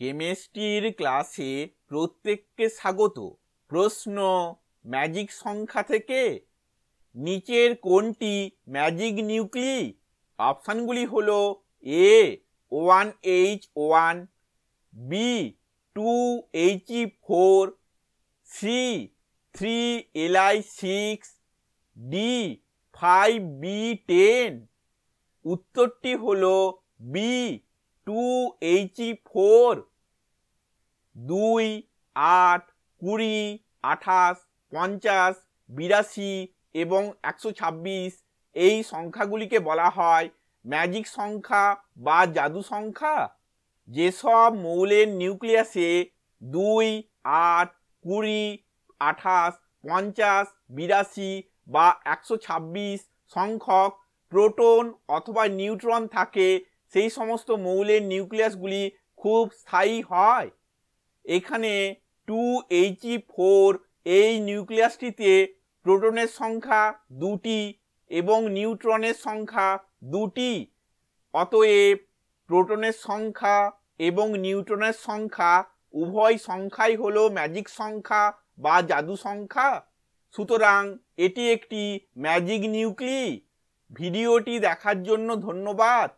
কেমিস্ট্রির ক্লাসে প্রত্যেককে স্বাগত প্রশ্ন ম্যাজিক সংখ্যা থেকে নিচের কোনটি ম্যাজিক নিউক্লি অপশানগুলি হল A one H one B two E four C three Li six D five B ten উত্তরটি হল বি টু এইচি ফোর দুই আট কুড়ি আঠাশ পঞ্চাশ বিরাশি এবং একশো ছাব্বিশ এই সংখ্যাগুলিকে বলা হয় ম্যাজিক সংখ্যা বা জাদু সংখ্যা যেসব মৌলের নিউক্লিয়াসে দুই আট কুড়ি আঠাশ পঞ্চাশ বিরাশি বা একশো ছাব্বিশ সংখ্যক প্রোটন অথবা নিউট্রন থাকে সেই সমস্ত মৌলের নিউক্লিয়াসগুলি খুব স্থায়ী হয় এখানে টু এইচি ফোর এই নিউক্লিয়াসটিতে প্রোটনের সংখ্যা দুটি এবং নিউট্রনের সংখ্যা দুটি অতএব প্রোটনের সংখ্যা এবং নিউট্রনের সংখ্যা উভয় সংখ্যাই হল ম্যাজিক সংখ্যা বা জাদু সংখ্যা সুতরাং এটি একটি ম্যাজিক নিউক্লি ভিডিওটি দেখার জন্য ধন্যবাদ